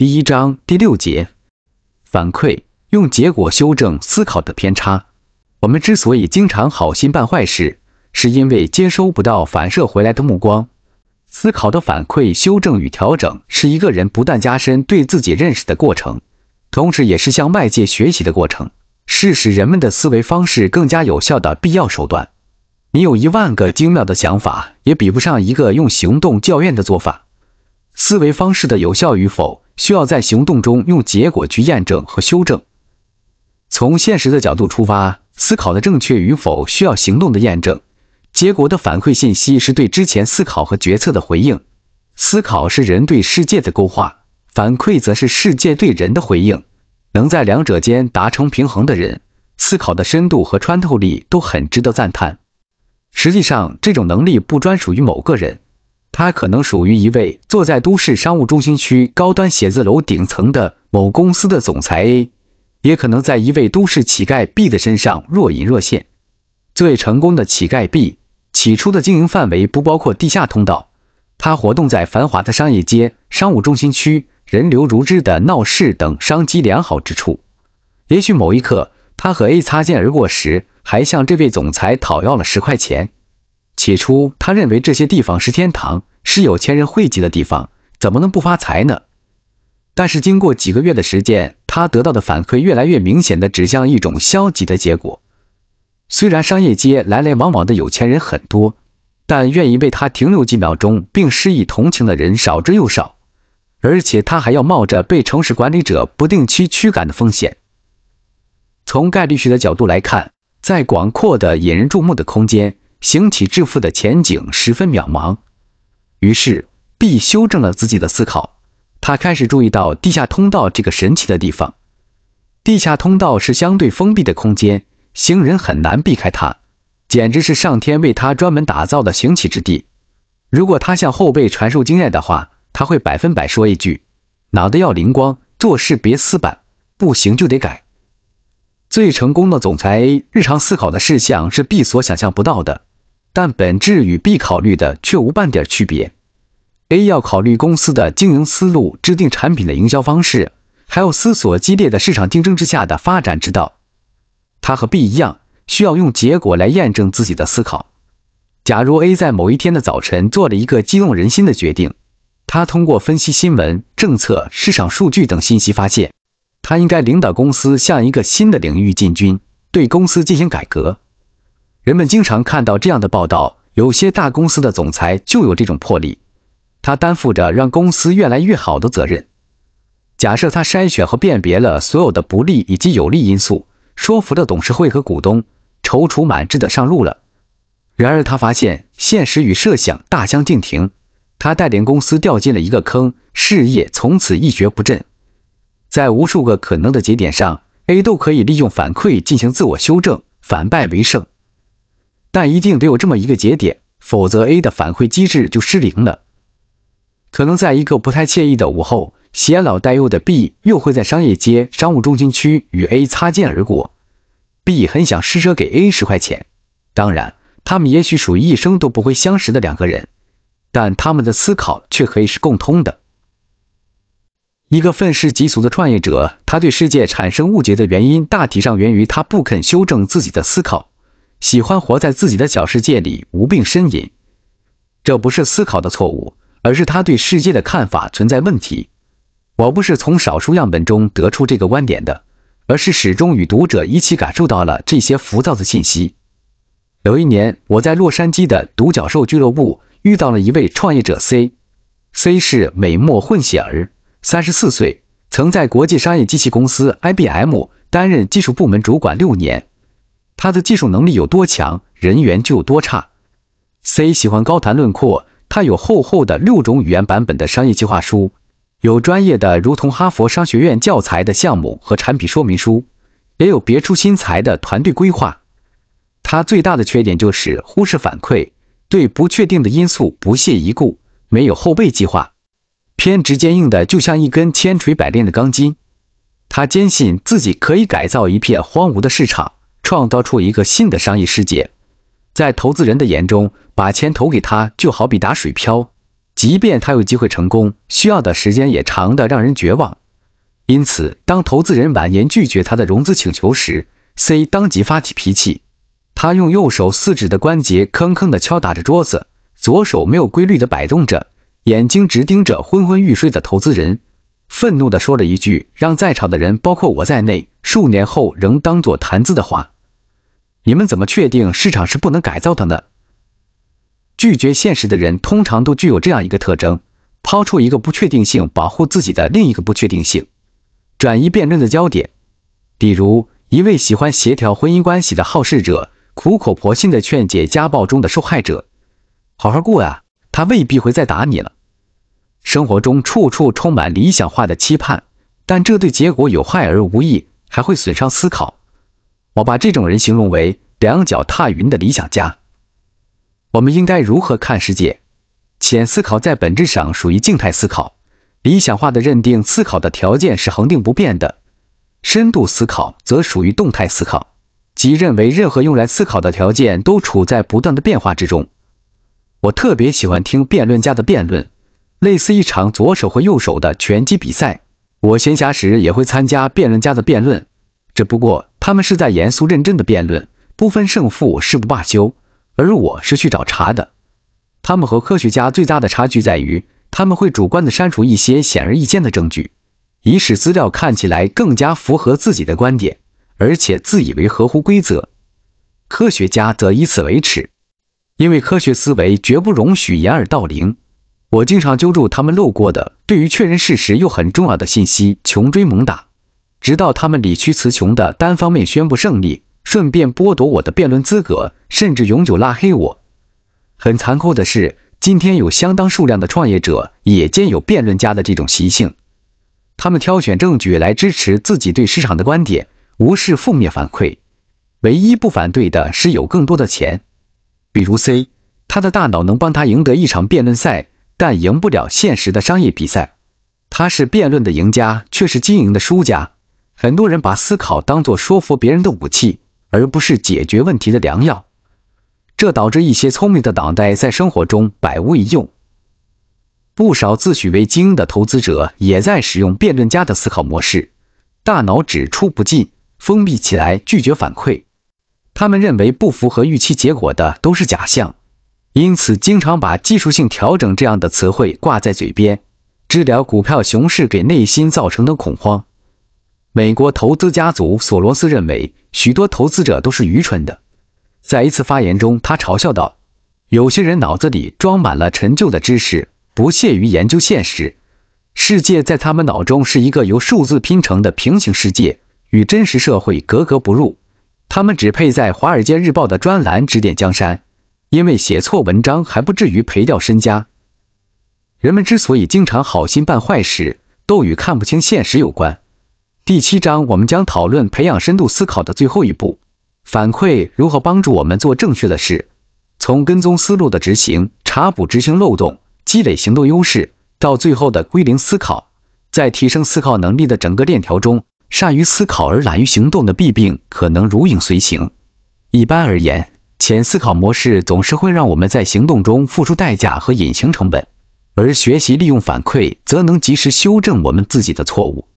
第一章第六节，反馈用结果修正思考的偏差。我们之所以经常好心办坏事，是因为接收不到反射回来的目光。思考的反馈修正与调整，是一个人不断加深对自己认识的过程，同时也是向外界学习的过程，是使人们的思维方式更加有效的必要手段。你有一万个精妙的想法，也比不上一个用行动校验的做法。思维方式的有效与否。需要在行动中用结果去验证和修正。从现实的角度出发，思考的正确与否需要行动的验证。结果的反馈信息是对之前思考和决策的回应。思考是人对世界的勾画，反馈则是世界对人的回应。能在两者间达成平衡的人，思考的深度和穿透力都很值得赞叹。实际上，这种能力不专属于某个人。他可能属于一位坐在都市商务中心区高端写字楼顶层的某公司的总裁 A，也可能在一位都市乞丐 B 的身上若隐若现。最成功的乞丐 B 起初的经营范围不包括地下通道，他活动在繁华的商业街、商务中心区、人流如织的闹市等商机良好之处。也许某一刻，他和 A 擦肩而过时，还向这位总裁讨要了十块钱。起初，他认为这些地方是天堂，是有钱人汇集的地方，怎么能不发财呢？但是经过几个月的时间，他得到的反馈越来越明显的指向一种消极的结果。虽然商业街来来往往的有钱人很多，但愿意为他停留几秒钟并施以同情的人少之又少，而且他还要冒着被城市管理者不定期驱赶的风险。从概率学的角度来看，在广阔的引人注目的空间。行乞致富的前景十分渺茫，于是 B 修正了自己的思考，他开始注意到地下通道这个神奇的地方。地下通道是相对封闭的空间，行人很难避开它，简直是上天为他专门打造的行乞之地。如果他向后辈传授经验的话，他会百分百说一句：“脑袋要灵光，做事别死板，不行就得改。”最成功的总裁日常思考的事项是 B 所想象不到的。但本质与 B 考虑的却无半点区别。A 要考虑公司的经营思路，制定产品的营销方式，还要思索激烈的市场竞争之下的发展之道。他和 B 一样，需要用结果来验证自己的思考。假如 A 在某一天的早晨做了一个激动人心的决定，他通过分析新闻、政策、市场数据等信息，发现他应该领导公司向一个新的领域进军，对公司进行改革。人们经常看到这样的报道：有些大公司的总裁就有这种魄力，他担负着让公司越来越好的责任。假设他筛选和辨别了所有的不利以及有利因素，说服了董事会和股东，踌躇满志地上路了。然而，他发现现实与设想大相径庭，他带领公司掉进了一个坑，事业从此一蹶不振。在无数个可能的节点上，A 都可以利用反馈进行自我修正，反败为胜。但一定得有这么一个节点，否则 A 的反馈机制就失灵了。可能在一个不太惬意的午后，显老带幼的 B 又会在商业街、商务中心区与 A 擦肩而过。B 很想施舍给 A 十块钱。当然，他们也许属于一生都不会相识的两个人，但他们的思考却可以是共通的。一个愤世嫉俗的创业者，他对世界产生误解的原因，大体上源于他不肯修正自己的思考。喜欢活在自己的小世界里，无病呻吟，这不是思考的错误，而是他对世界的看法存在问题。我不是从少数样本中得出这个观点的，而是始终与读者一起感受到了这些浮躁的信息。有一年，我在洛杉矶的独角兽俱乐部遇到了一位创业者 C，C 是美墨混血儿，三十四岁，曾在国际商业机器公司 IBM 担任技术部门主管六年。他的技术能力有多强，人缘就有多差。C 喜欢高谈论阔，他有厚厚的六种语言版本的商业计划书，有专业的如同哈佛商学院教材的项目和产品说明书，也有别出心裁的团队规划。他最大的缺点就是忽视反馈，对不确定的因素不屑一顾，没有后备计划，偏执坚硬的就像一根千锤百炼的钢筋。他坚信自己可以改造一片荒芜的市场。创造出一个新的商业世界，在投资人的眼中，把钱投给他就好比打水漂，即便他有机会成功，需要的时间也长的让人绝望。因此，当投资人婉言拒绝他的融资请求时，C 当即发起脾气，他用右手四指的关节吭吭地敲打着桌子，左手没有规律地摆动着，眼睛直盯着昏昏欲睡的投资人，愤怒地说了一句让在场的人，包括我在内，数年后仍当做谈资的话。你们怎么确定市场是不能改造的呢？拒绝现实的人通常都具有这样一个特征：抛出一个不确定性，保护自己的另一个不确定性，转移辩论的焦点。比如，一位喜欢协调婚姻关系的好事者，苦口婆心地劝解家暴中的受害者：“好好过呀，他未必会再打你了。”生活中处处充满理想化的期盼，但这对结果有害而无益，还会损伤思考。我把这种人形容为两脚踏云的理想家。我们应该如何看世界？浅思考在本质上属于静态思考，理想化的认定，思考的条件是恒定不变的。深度思考则属于动态思考，即认为任何用来思考的条件都处在不断的变化之中。我特别喜欢听辩论家的辩论，类似一场左手和右手的拳击比赛。我闲暇时也会参加辩论家的辩论，只不过。他们是在严肃认真的辩论，不分胜负，誓不罢休。而我是去找茬的。他们和科学家最大的差距在于，他们会主观的删除一些显而易见的证据，以使资料看起来更加符合自己的观点，而且自以为合乎规则。科学家则以此为耻，因为科学思维绝不容许掩耳盗铃。我经常揪住他们漏过的、对于确认事实又很重要的信息，穷追猛打。直到他们理屈词穷的单方面宣布胜利，顺便剥夺我的辩论资格，甚至永久拉黑我。很残酷的是，今天有相当数量的创业者也兼有辩论家的这种习性。他们挑选证据来支持自己对市场的观点，无视负面反馈。唯一不反对的是有更多的钱。比如 C，他的大脑能帮他赢得一场辩论赛，但赢不了现实的商业比赛。他是辩论的赢家，却是经营的输家。很多人把思考当作说服别人的武器，而不是解决问题的良药。这导致一些聪明的脑袋在生活中百无一用。不少自诩为精英的投资者也在使用辩论家的思考模式，大脑只出不进，封闭起来拒绝反馈。他们认为不符合预期结果的都是假象，因此经常把技术性调整这样的词汇挂在嘴边，治疗股票熊市给内心造成的恐慌。美国投资家族索罗斯认为，许多投资者都是愚蠢的。在一次发言中，他嘲笑道：“有些人脑子里装满了陈旧的知识，不屑于研究现实世界，在他们脑中是一个由数字拼成的平行世界，与真实社会格格不入。他们只配在《华尔街日报》的专栏指点江山，因为写错文章还不至于赔掉身家。人们之所以经常好心办坏事，都与看不清现实有关。”第七章，我们将讨论培养深度思考的最后一步——反馈如何帮助我们做正确的事。从跟踪思路的执行、查补执行漏洞、积累行动优势，到最后的归零思考，在提升思考能力的整个链条中，善于思考而懒于行动的弊病可能如影随形。一般而言，浅思考模式总是会让我们在行动中付出代价和隐形成本，而学习利用反馈，则能及时修正我们自己的错误。